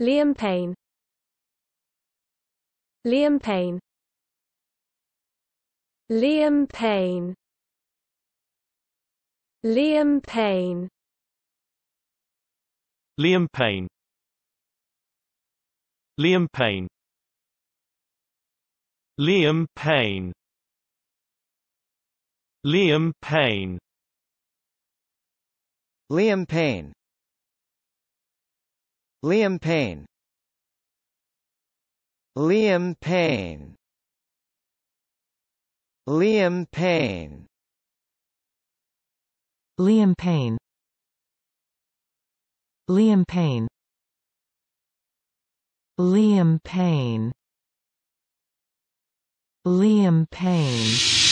Liam Payne Liam Payne Liam Payne Liam Payne Liam Payne Liam Payne Liam Payne Liam Payne Liam Payne Liam Payne Liam Payne Liam Payne Liam Payne Liam Payne Liam Payne Liam Payne